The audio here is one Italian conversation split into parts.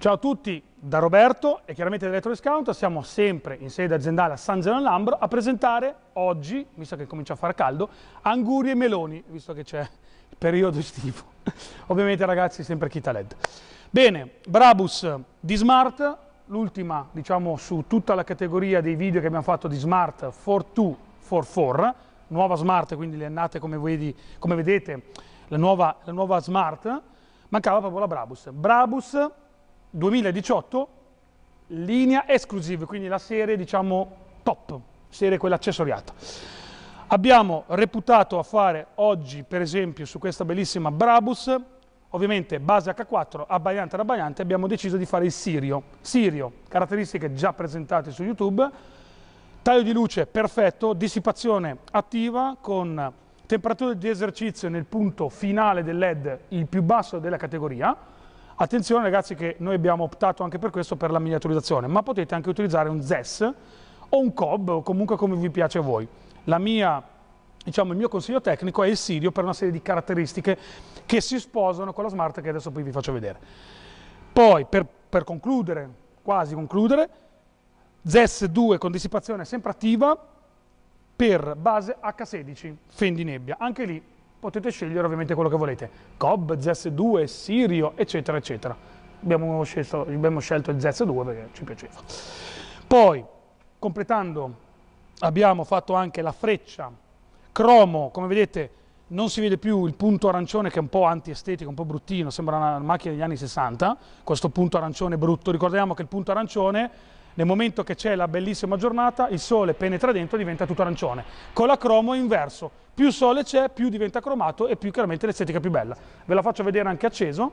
Ciao a tutti da Roberto e chiaramente da Eletrodiscount, siamo sempre in sede aziendale a San Gelo Lambro a presentare oggi, visto che comincia a far caldo, anguri e meloni, visto che c'è il periodo estivo. Ovviamente ragazzi sempre Kita LED. Bene, Brabus di Smart, l'ultima diciamo su tutta la categoria dei video che abbiamo fatto di Smart 4244, nuova Smart, quindi le annate come, vedi, come vedete, la nuova, la nuova Smart, mancava proprio la Brabus. Brabus 2018 linea exclusive, quindi la serie diciamo top, serie quella accessoriata. Abbiamo reputato a fare oggi per esempio su questa bellissima Brabus, ovviamente base H4, abbagliante ad abbagliante, abbiamo deciso di fare il Sirio. Sirio, caratteristiche già presentate su YouTube, taglio di luce perfetto, dissipazione attiva con temperatura di esercizio nel punto finale del LED il più basso della categoria, Attenzione ragazzi che noi abbiamo optato anche per questo per la miniaturizzazione, ma potete anche utilizzare un ZES o un COB o comunque come vi piace a voi. Mia, diciamo, il mio consiglio tecnico è il Sirio per una serie di caratteristiche che si sposano con la Smart che adesso poi vi faccio vedere. Poi per, per concludere, quasi concludere, ZES 2 con dissipazione sempre attiva per base H16, fendi nebbia, anche lì potete scegliere ovviamente quello che volete, Cobb, ZS2, Sirio, eccetera, eccetera. Abbiamo scelto, abbiamo scelto il ZS2 perché ci piaceva. Poi, completando, abbiamo fatto anche la freccia cromo, come vedete non si vede più il punto arancione che è un po' antiestetico, un po' bruttino, sembra una macchina degli anni 60, questo punto arancione brutto. Ricordiamo che il punto arancione nel momento che c'è la bellissima giornata, il sole penetra dentro e diventa tutto arancione. Con la cromo è inverso, più sole c'è, più diventa cromato e più chiaramente l'estetica è più bella. Ve la faccio vedere anche acceso.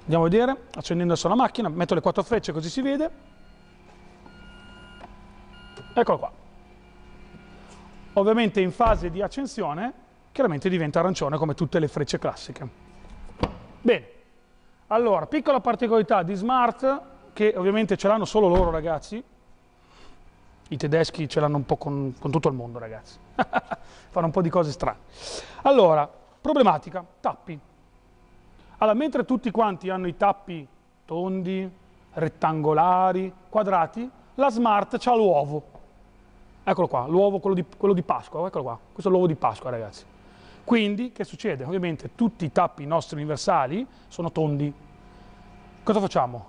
Andiamo a vedere, accendendo adesso la macchina, metto le quattro frecce così si vede. Eccolo qua. Ovviamente in fase di accensione, chiaramente diventa arancione come tutte le frecce classiche. Bene. Allora, piccola particolarità di Smart, che ovviamente ce l'hanno solo loro ragazzi, i tedeschi ce l'hanno un po' con, con, tutto il mondo ragazzi, fanno un po' di cose strane. Allora, problematica, tappi. Allora, mentre tutti quanti hanno i tappi tondi, rettangolari, quadrati, la Smart ha l'uovo. Eccolo qua, l'uovo, quello di, quello di Pasqua, eccolo qua, questo è l'uovo di Pasqua ragazzi. Quindi che succede? Ovviamente tutti i tappi nostri universali sono tondi. Cosa facciamo?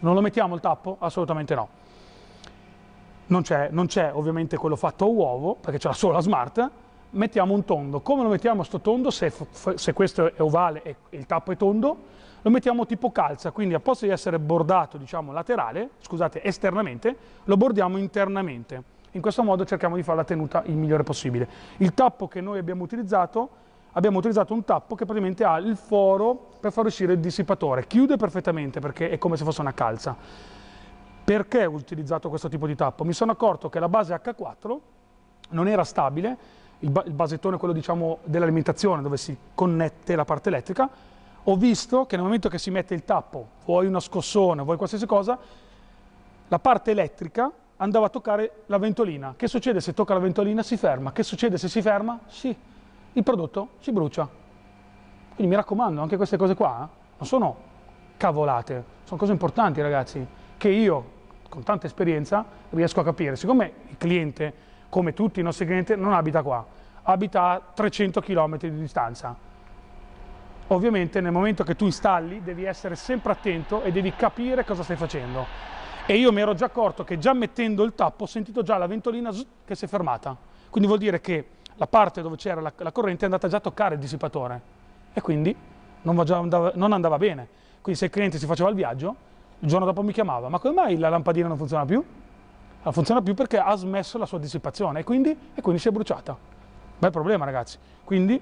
Non lo mettiamo il tappo? Assolutamente no. Non c'è, ovviamente quello fatto a uovo, perché c'è solo la smart, mettiamo un tondo. Come lo mettiamo sto tondo? Se, se, questo è ovale e il tappo è tondo, lo mettiamo tipo calza, quindi a posto di essere bordato, diciamo, laterale, scusate, esternamente, lo bordiamo internamente in questo modo cerchiamo di fare la tenuta il migliore possibile. Il tappo che noi abbiamo utilizzato, abbiamo utilizzato un tappo che praticamente ha il foro per far uscire il dissipatore, chiude perfettamente perché è come se fosse una calza. Perché ho utilizzato questo tipo di tappo? Mi sono accorto che la base H4 non era stabile, il, ba il basettone quello diciamo dell'alimentazione dove si connette la parte elettrica, ho visto che nel momento che si mette il tappo, vuoi una scossone, vuoi qualsiasi cosa, la parte elettrica andava a toccare la ventolina. Che succede se tocca la ventolina? Si ferma. Che succede se si ferma? Sì, il prodotto si brucia. Quindi mi raccomando, anche queste cose qua eh, non sono cavolate, sono cose importanti ragazzi, che io con tanta esperienza riesco a capire. Siccome il cliente, come tutti i nostri clienti, non abita qua, abita a 300 km di distanza. Ovviamente nel momento che tu installi devi essere sempre attento e devi capire cosa stai facendo e io mi ero già accorto che già mettendo il tappo ho sentito già la ventolina che si è fermata. Quindi vuol dire che la parte dove c'era la, la corrente è andata già a toccare il dissipatore e quindi non andava, non andava bene. Quindi se il cliente si faceva il viaggio, il giorno dopo mi chiamava, ma come mai la lampadina non funziona più? Non funziona più perché ha smesso la sua dissipazione e quindi, e quindi si è bruciata. Bel problema ragazzi. Quindi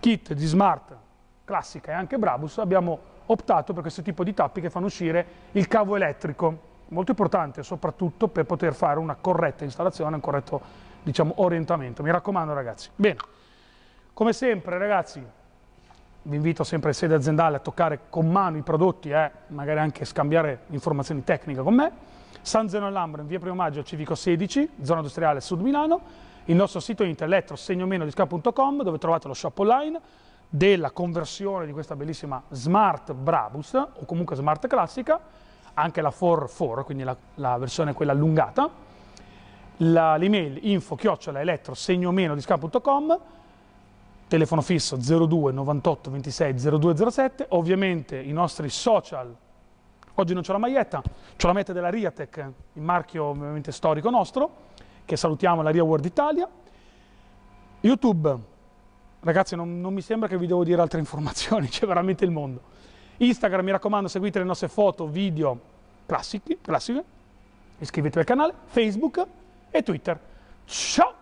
kit di Smart classica e anche Brabus abbiamo optato per questo tipo di tappi che fanno uscire il cavo elettrico molto importante soprattutto per poter fare una corretta installazione, un corretto diciamo, orientamento. Mi raccomando ragazzi. Bene, come sempre ragazzi, vi invito sempre in sede aziendale a toccare con mano i prodotti e eh, magari anche scambiare informazioni tecniche con me. San Zeno Lambro in via Primo Maggio, Civico 16, zona industriale Sud Milano. Il nostro sito internet elettrosegnomenodisca.com dove trovate lo shop online della conversione di questa bellissima Smart Brabus o comunque Smart Classica anche la 4.4, quindi la, la, versione quella allungata, la, l'email info chiocciola elettro segno meno di scam.com, telefono fisso 02 98 26 0207, ovviamente i nostri social, oggi non c'è la maglietta, c'è la maglietta della Riatec, il marchio ovviamente storico nostro, che salutiamo la Ria World Italia, YouTube, ragazzi non, non mi sembra che vi devo dire altre informazioni, c'è veramente il mondo. Instagram, mi raccomando, seguite le nostre foto, video classiche, classiche iscrivetevi al canale, Facebook e Twitter. Ciao!